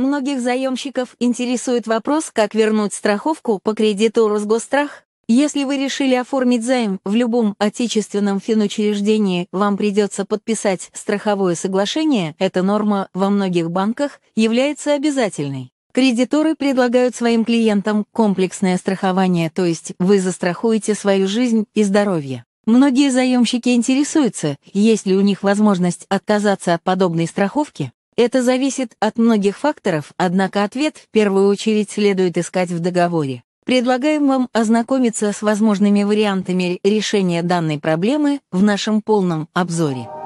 Многих заемщиков интересует вопрос, как вернуть страховку по кредиту Росгострах. Если вы решили оформить займ в любом отечественном финучреждении, вам придется подписать страховое соглашение, эта норма во многих банках является обязательной. Кредиторы предлагают своим клиентам комплексное страхование, то есть вы застрахуете свою жизнь и здоровье. Многие заемщики интересуются, есть ли у них возможность отказаться от подобной страховки, это зависит от многих факторов, однако ответ в первую очередь следует искать в договоре. Предлагаем вам ознакомиться с возможными вариантами решения данной проблемы в нашем полном обзоре.